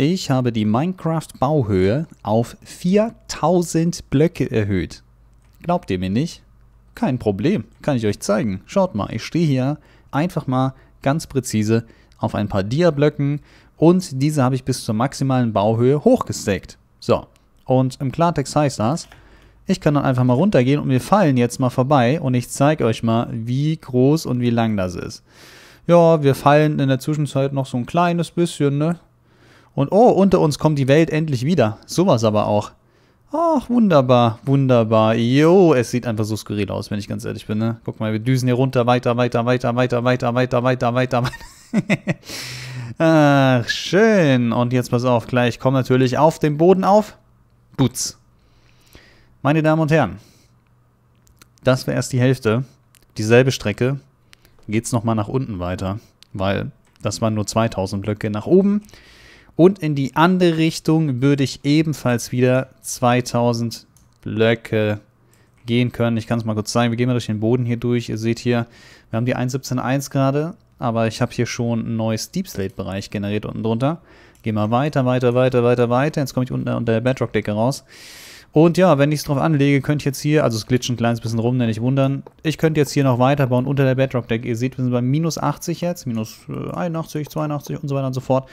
Ich habe die Minecraft-Bauhöhe auf 4000 Blöcke erhöht. Glaubt ihr mir nicht? Kein Problem, kann ich euch zeigen. Schaut mal, ich stehe hier einfach mal ganz präzise auf ein paar Dia-Blöcken und diese habe ich bis zur maximalen Bauhöhe hochgesteckt. So, und im Klartext heißt das, ich kann dann einfach mal runtergehen und wir fallen jetzt mal vorbei und ich zeige euch mal, wie groß und wie lang das ist. Ja, wir fallen in der Zwischenzeit noch so ein kleines bisschen, ne? Und oh, unter uns kommt die Welt endlich wieder. Sowas aber auch. Ach, wunderbar, wunderbar. Jo, es sieht einfach so skurril aus, wenn ich ganz ehrlich bin. Ne? Guck mal, wir düsen hier runter, weiter, weiter, weiter, weiter, weiter, weiter, weiter, weiter, weiter. Ach, schön. Und jetzt pass auf, gleich komm natürlich auf den Boden auf. Boots. Meine Damen und Herren, das wäre erst die Hälfte. Dieselbe Strecke geht's nochmal nach unten weiter, weil das waren nur 2000 Blöcke nach oben. Und in die andere Richtung würde ich ebenfalls wieder 2000 Blöcke gehen können. Ich kann es mal kurz zeigen. Wir gehen mal durch den Boden hier durch. Ihr seht hier, wir haben die 1.17.1 gerade, aber ich habe hier schon ein neues Deep Slate Bereich generiert unten drunter. Gehen mal weiter, weiter, weiter, weiter, weiter. Jetzt komme ich unten unter der Bedrock-Decke raus. Und ja, wenn ich es drauf anlege, könnte ich jetzt hier, also es glitscht ein kleines bisschen rum, ich wundern, ich könnte jetzt hier noch weiterbauen unter der Bedrock-Deck. Ihr seht, wir sind bei minus 80 jetzt, minus 81, äh, 82 und so weiter und so fort.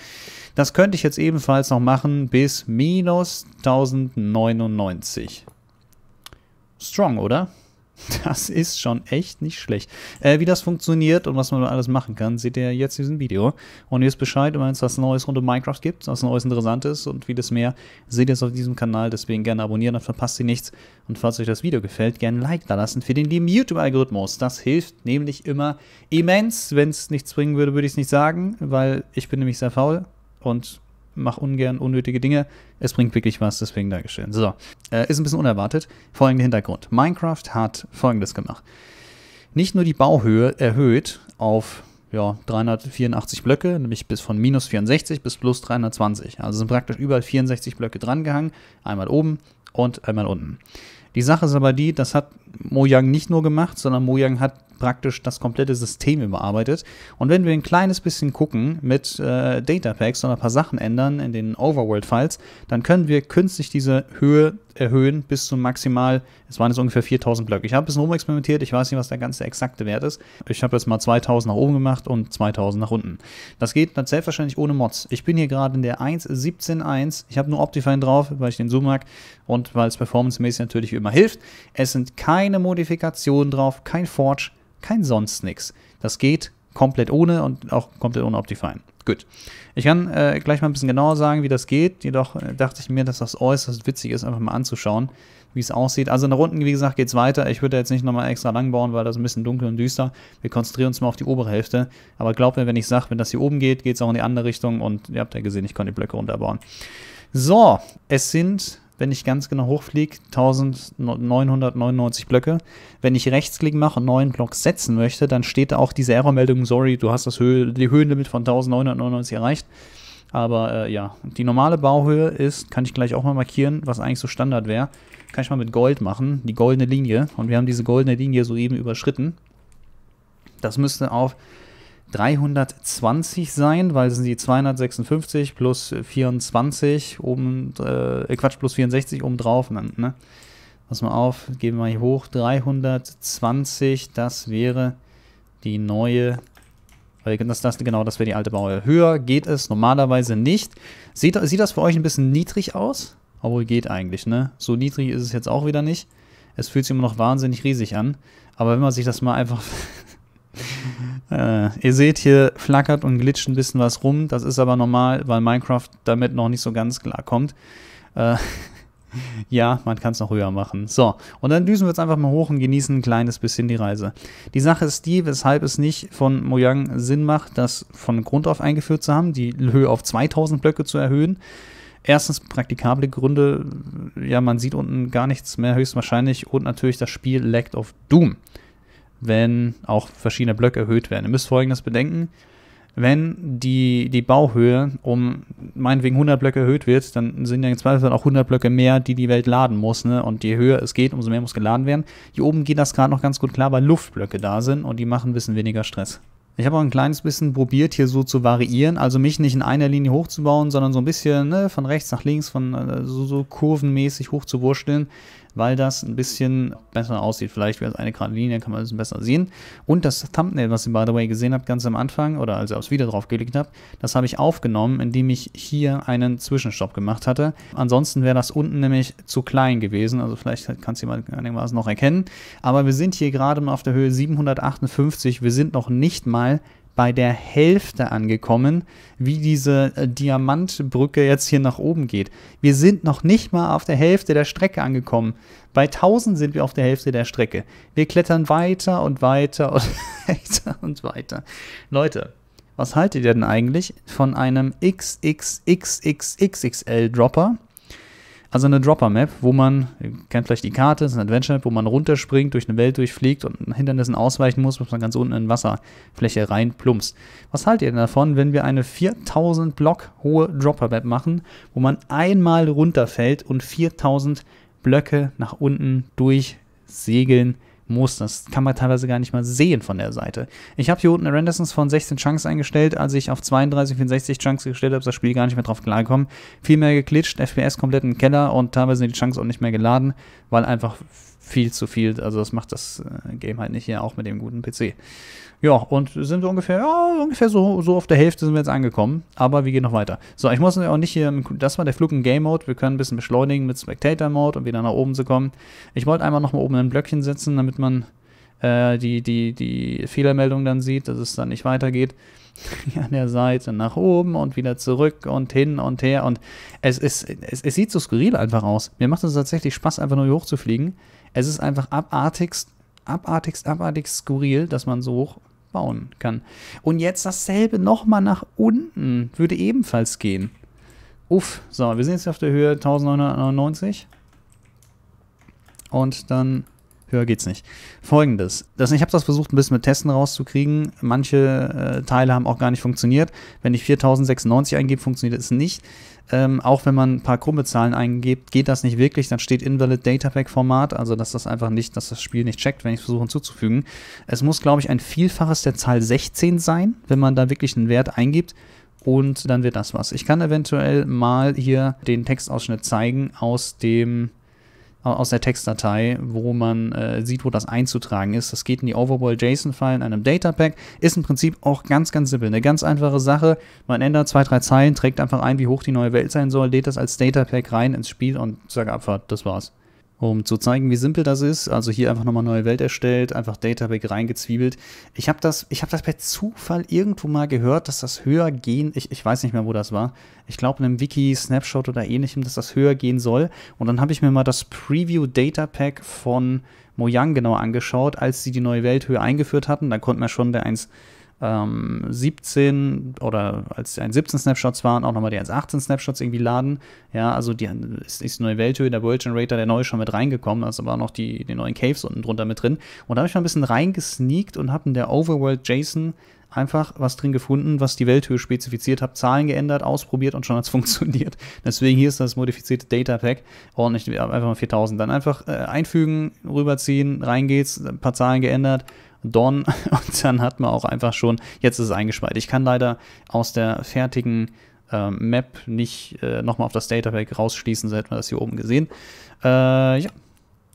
Das könnte ich jetzt ebenfalls noch machen bis minus 1099. Strong, oder? Das ist schon echt nicht schlecht. Äh, wie das funktioniert und was man alles machen kann, seht ihr jetzt in diesem Video. Und ihr wisst Bescheid, wenn es was Neues rund um Minecraft gibt, was Neues Interessantes und vieles mehr, seht ihr es auf diesem Kanal. Deswegen gerne abonnieren, dann verpasst ihr nichts. Und falls euch das Video gefällt, gerne ein Like da lassen für den lieben YouTube-Algorithmus. Das hilft nämlich immer immens. Wenn es nichts bringen würde, würde ich es nicht sagen, weil ich bin nämlich sehr faul und mach ungern unnötige Dinge. Es bringt wirklich was, deswegen Dankeschön. So, äh, ist ein bisschen unerwartet. Folgender Hintergrund. Minecraft hat folgendes gemacht. Nicht nur die Bauhöhe erhöht auf ja, 384 Blöcke, nämlich bis von minus 64 bis plus 320. Also sind praktisch überall 64 Blöcke drangehangen, einmal oben und einmal unten. Die Sache ist aber die, das hat Mojang nicht nur gemacht, sondern Mojang hat praktisch das komplette System überarbeitet. Und wenn wir ein kleines bisschen gucken mit äh, Datapacks und ein paar Sachen ändern in den Overworld-Files, dann können wir künstlich diese Höhe erhöhen bis zu maximal, es waren jetzt ungefähr 4000 Blöcke. Ich habe ein bisschen experimentiert, ich weiß nicht, was der ganze exakte Wert ist. Ich habe jetzt mal 2000 nach oben gemacht und 2000 nach unten. Das geht dann selbstverständlich ohne Mods. Ich bin hier gerade in der 1.17.1. Ich habe nur Optifine drauf, weil ich den Zoom mag und weil es performancemäßig natürlich wie immer hilft. Es sind keine Modifikationen drauf, kein Forge, kein sonst nichts. Das geht komplett ohne und auch komplett ohne Optifine. Gut. Ich kann äh, gleich mal ein bisschen genauer sagen, wie das geht. Jedoch äh, dachte ich mir, dass das äußerst witzig ist, einfach mal anzuschauen, wie es aussieht. Also in der Runden, wie gesagt, geht es weiter. Ich würde jetzt nicht nochmal extra lang bauen, weil das ein bisschen dunkel und düster. Wir konzentrieren uns mal auf die obere Hälfte. Aber glaubt mir, wenn ich sage, wenn das hier oben geht, geht es auch in die andere Richtung. Und ihr habt ja gesehen, ich kann die Blöcke runterbauen. So, es sind wenn ich ganz genau hochfliege, 1999 Blöcke. Wenn ich Rechtsklick mache und neuen Block setzen möchte, dann steht da auch diese Errormeldung, sorry, du hast das Höhe, die Höhenlimit von 1999 erreicht. Aber äh, ja, die normale Bauhöhe ist, kann ich gleich auch mal markieren, was eigentlich so Standard wäre. Kann ich mal mit Gold machen, die goldene Linie. Und wir haben diese goldene Linie soeben überschritten. Das müsste auf 320 sein, weil sind die 256 plus 24 oben, äh, äh, Quatsch, plus 64 oben drauf. Ne, ne? Pass mal auf, gehen wir mal hier hoch. 320, das wäre die neue das, das, genau, das wäre die alte Bauer. Höher geht es normalerweise nicht. Sieht, sieht das für euch ein bisschen niedrig aus? Obwohl geht eigentlich, ne? So niedrig ist es jetzt auch wieder nicht. Es fühlt sich immer noch wahnsinnig riesig an. Aber wenn man sich das mal einfach Äh, ihr seht, hier flackert und glitscht ein bisschen was rum. Das ist aber normal, weil Minecraft damit noch nicht so ganz klar kommt. Äh, ja, man kann es noch höher machen. So, und dann düsen wir jetzt einfach mal hoch und genießen ein kleines bisschen die Reise. Die Sache ist die, weshalb es nicht von Mojang Sinn macht, das von Grund auf eingeführt zu haben, die Höhe auf 2000 Blöcke zu erhöhen. Erstens praktikable Gründe, ja, man sieht unten gar nichts mehr höchstwahrscheinlich und natürlich das Spiel Lacked of Doom wenn auch verschiedene Blöcke erhöht werden. Ihr müsst Folgendes bedenken. Wenn die, die Bauhöhe um meinetwegen 100 Blöcke erhöht wird, dann sind ja in Zweifelsfall auch 100 Blöcke mehr, die die Welt laden muss. Ne? Und je höher es geht, umso mehr muss geladen werden. Hier oben geht das gerade noch ganz gut klar, weil Luftblöcke da sind und die machen ein bisschen weniger Stress. Ich habe auch ein kleines bisschen probiert, hier so zu variieren. Also mich nicht in einer Linie hochzubauen, sondern so ein bisschen ne, von rechts nach links, von äh, so, so kurvenmäßig hochzuwurschteln weil das ein bisschen besser aussieht. Vielleicht wäre es eine gerade Linie, kann man es besser sehen. Und das Thumbnail, was ihr by the way gesehen habt, ganz am Anfang oder als ihr aufs Video drauf geklickt habt, das habe ich aufgenommen, indem ich hier einen Zwischenstopp gemacht hatte. Ansonsten wäre das unten nämlich zu klein gewesen, also vielleicht kann es jemand einigermaßen noch erkennen. Aber wir sind hier gerade mal auf der Höhe 758, wir sind noch nicht mal bei der Hälfte angekommen, wie diese äh, Diamantbrücke jetzt hier nach oben geht. Wir sind noch nicht mal auf der Hälfte der Strecke angekommen. Bei 1000 sind wir auf der Hälfte der Strecke. Wir klettern weiter und weiter und weiter und weiter. Leute, was haltet ihr denn eigentlich von einem XXXXXXL Dropper? Also eine Dropper-Map, wo man, ihr kennt vielleicht die Karte, ist eine Adventure-Map, wo man runterspringt, durch eine Welt durchfliegt und Hindernissen ausweichen muss, bis man ganz unten in Wasserfläche reinplumpst. Was haltet ihr denn davon, wenn wir eine 4000 Block hohe Dropper-Map machen, wo man einmal runterfällt und 4000 Blöcke nach unten durchsegeln muss. Das kann man teilweise gar nicht mal sehen von der Seite. Ich habe hier unten Andersons von 16 Chunks eingestellt. Als ich auf 32, 64 Chunks gestellt habe, das Spiel gar nicht mehr drauf klargekommen. Viel mehr geklitscht, FPS komplett im Keller und teilweise sind die Chunks auch nicht mehr geladen, weil einfach viel zu viel. Also das macht das äh, Game halt nicht hier, auch mit dem guten PC. Ja, und sind wir ungefähr, ja, ungefähr so, so auf der Hälfte sind wir jetzt angekommen. Aber wir gehen noch weiter. So, ich muss auch nicht hier, das war der Flug im Game Mode. Wir können ein bisschen beschleunigen mit Spectator Mode, um wieder nach oben zu kommen. Ich wollte einmal nochmal oben ein Blöckchen setzen, damit man äh, die, die, die Fehlermeldung dann sieht, dass es dann nicht weitergeht. Hier an der Seite nach oben und wieder zurück und hin und her. Und es, ist, es, es sieht so skurril einfach aus. Mir macht es tatsächlich Spaß, einfach nur hier hochzufliegen. Es ist einfach abartigst, abartigst, abartigst skurril, dass man so hoch bauen kann. Und jetzt dasselbe nochmal nach unten würde ebenfalls gehen. Uff, so, wir sind jetzt auf der Höhe 1999. Und dann Höher geht's nicht. Folgendes. Das, ich habe das versucht, ein bisschen mit Testen rauszukriegen. Manche äh, Teile haben auch gar nicht funktioniert. Wenn ich 4096 eingebe, funktioniert es nicht. Ähm, auch wenn man ein paar krumme Zahlen eingibt, geht das nicht wirklich. Dann steht Invalid Data Pack Format, also dass das einfach nicht, dass das Spiel nicht checkt, wenn ich versuche hinzuzufügen. Es muss, glaube ich, ein Vielfaches der Zahl 16 sein, wenn man da wirklich einen Wert eingibt und dann wird das was. Ich kann eventuell mal hier den Textausschnitt zeigen aus dem aus der Textdatei, wo man äh, sieht, wo das einzutragen ist. Das geht in die Overball JSON-File in einem Datapack. Ist im Prinzip auch ganz, ganz simpel. Eine ganz einfache Sache. Man ändert zwei, drei Zeilen, trägt einfach ein, wie hoch die neue Welt sein soll, lädt das als Datapack rein ins Spiel und sagt Abfahrt. Das war's um zu zeigen, wie simpel das ist. Also hier einfach nochmal neue Welt erstellt, einfach Databag reingezwiebelt. Ich habe das, hab das per Zufall irgendwo mal gehört, dass das höher gehen, ich, ich weiß nicht mehr, wo das war. Ich glaube in einem Wiki-Snapshot oder ähnlichem, dass das höher gehen soll. Und dann habe ich mir mal das preview Data Pack von Mojang genau angeschaut, als sie die neue Welthöhe eingeführt hatten. Da konnte man schon der 1 ähm, 17 oder als die 1.17 Snapshots waren, auch nochmal die 1.18 Snapshots irgendwie laden. Ja, also die ist, ist die neue Welthöhe, der World Generator, der neue schon mit reingekommen, da also waren noch die, die neuen Caves unten drunter mit drin. Und da habe ich mal ein bisschen reingesneakt und habe in der Overworld JSON einfach was drin gefunden, was die Welthöhe spezifiziert habe, Zahlen geändert, ausprobiert und schon hat es funktioniert. Deswegen hier ist das modifizierte Data Pack ordentlich, einfach mal 4000. Dann einfach äh, einfügen, rüberziehen, rein geht's, ein paar Zahlen geändert Don und dann hat man auch einfach schon, jetzt ist es eingeschweißt. Ich kann leider aus der fertigen äh, Map nicht äh, nochmal auf das Datapack rausschließen, so hätten wir das hier oben gesehen. Äh, ja.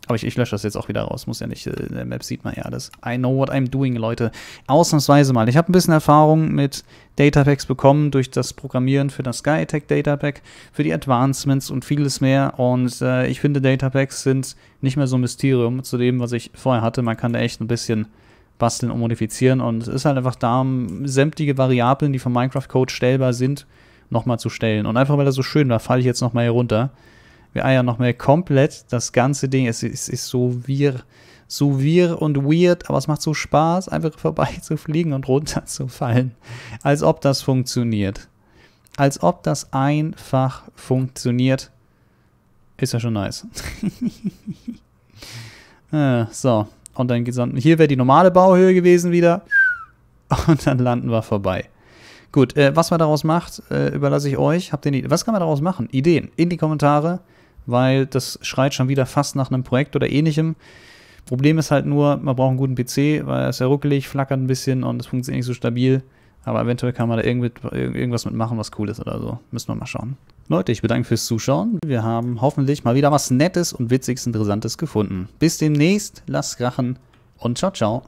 Aber ich, ich, lösche das jetzt auch wieder raus, muss ja nicht, äh, in der Map sieht man ja alles. I know what I'm doing, Leute. Ausnahmsweise mal. Ich habe ein bisschen Erfahrung mit Datapacks bekommen durch das Programmieren für das Sky Attack Datapack, für die Advancements und vieles mehr. Und äh, ich finde, Datapacks sind nicht mehr so ein Mysterium zu dem, was ich vorher hatte. Man kann da echt ein bisschen basteln und modifizieren. Und es ist halt einfach da, um sämtliche Variablen, die vom Minecraft-Code stellbar sind, nochmal zu stellen. Und einfach weil das so schön war, falle ich jetzt nochmal hier runter. Wir eiern nochmal komplett das ganze Ding. Es, es, es ist so wir, so wir und weird, aber es macht so Spaß, einfach vorbei zu fliegen und runterzufallen. Als ob das funktioniert. Als ob das einfach funktioniert. Ist ja schon nice. ah, so und dann gesamten. Hier wäre die normale Bauhöhe gewesen wieder. Und dann landen wir vorbei. Gut, äh, was man daraus macht, äh, überlasse ich euch. Habt ihr was kann man daraus machen? Ideen in die Kommentare, weil das schreit schon wieder fast nach einem Projekt oder ähnlichem. Problem ist halt nur, man braucht einen guten PC, weil er ist ja ruckelig, flackert ein bisschen und es funktioniert nicht so stabil. Aber eventuell kann man da irgendwas mitmachen, was cool ist oder so. Müssen wir mal schauen. Leute, ich bedanke fürs Zuschauen. Wir haben hoffentlich mal wieder was Nettes und Witziges, Interessantes gefunden. Bis demnächst, lasst krachen und ciao, ciao.